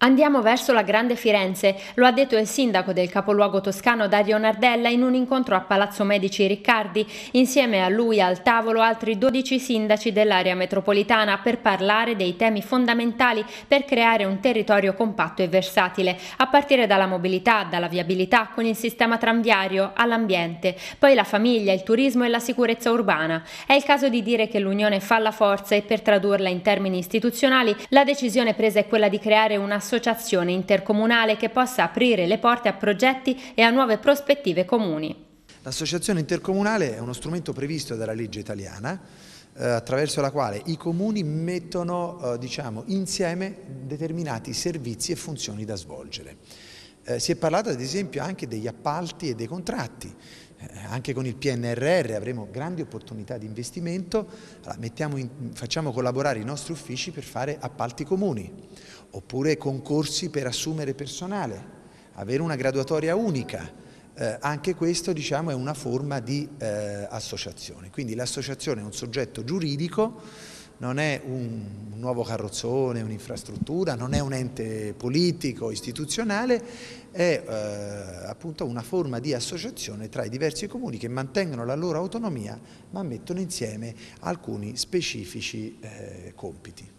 Andiamo verso la Grande Firenze, lo ha detto il sindaco del capoluogo toscano Dario Nardella in un incontro a Palazzo Medici Riccardi, insieme a lui al tavolo altri 12 sindaci dell'area metropolitana per parlare dei temi fondamentali per creare un territorio compatto e versatile, a partire dalla mobilità, dalla viabilità con il sistema tranviario, all'ambiente, poi la famiglia, il turismo e la sicurezza urbana. È il caso di dire che l'Unione fa la forza e per tradurla in termini istituzionali la decisione presa è quella di creare una un'associazione intercomunale che possa aprire le porte a progetti e a nuove prospettive comuni. L'associazione intercomunale è uno strumento previsto dalla legge italiana eh, attraverso la quale i comuni mettono eh, diciamo, insieme determinati servizi e funzioni da svolgere. Eh, si è parlato ad esempio anche degli appalti e dei contratti, eh, anche con il PNRR avremo grandi opportunità di investimento, allora, in, facciamo collaborare i nostri uffici per fare appalti comuni oppure concorsi per assumere personale, avere una graduatoria unica. Eh, anche questo diciamo, è una forma di eh, associazione. Quindi l'associazione è un soggetto giuridico, non è un nuovo carrozzone, un'infrastruttura, non è un ente politico, istituzionale, è eh, appunto una forma di associazione tra i diversi comuni che mantengono la loro autonomia ma mettono insieme alcuni specifici eh, compiti.